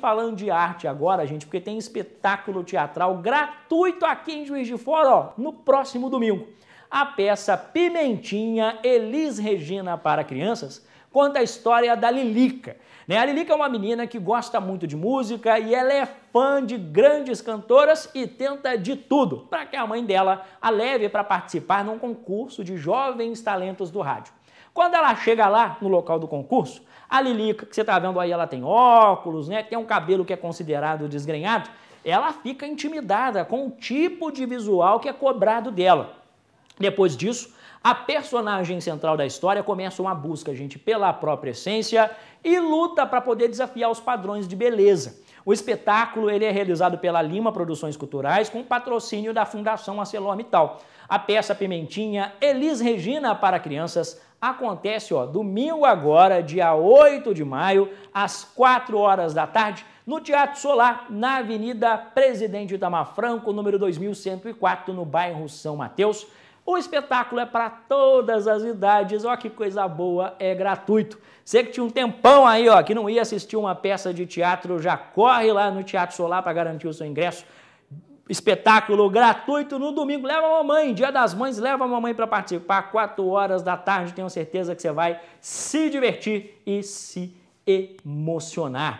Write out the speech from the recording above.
Falando de arte agora, gente, porque tem espetáculo teatral gratuito aqui em Juiz de Fora, ó, no próximo domingo. A peça Pimentinha Elis Regina para crianças conta a história da Lilica. Né? A Lilica é uma menina que gosta muito de música e ela é fã de grandes cantoras e tenta de tudo para que a mãe dela a leve para participar num concurso de jovens talentos do rádio. Quando ela chega lá no local do concurso, a Lilica, que você está vendo aí, ela tem óculos, né? Tem um cabelo que é considerado desgrenhado. Ela fica intimidada com o tipo de visual que é cobrado dela. Depois disso, a personagem central da história começa uma busca, gente, pela própria essência e luta para poder desafiar os padrões de beleza. O espetáculo ele é realizado pela Lima Produções Culturais com patrocínio da Fundação ArcelorMittal. A peça Pimentinha Elis Regina para crianças acontece ó, domingo agora, dia 8 de maio, às 4 horas da tarde, no Teatro Solar, na Avenida Presidente Itamar Franco, número 2104, no bairro São Mateus. O espetáculo é para todas as idades, ó que coisa boa, é gratuito. Você que tinha um tempão aí, ó, que não ia assistir uma peça de teatro, já corre lá no Teatro Solar para garantir o seu ingresso. Espetáculo gratuito no domingo. Leva a mamãe, dia das mães, leva a mamãe para participar. 4 horas da tarde, tenho certeza que você vai se divertir e se emocionar.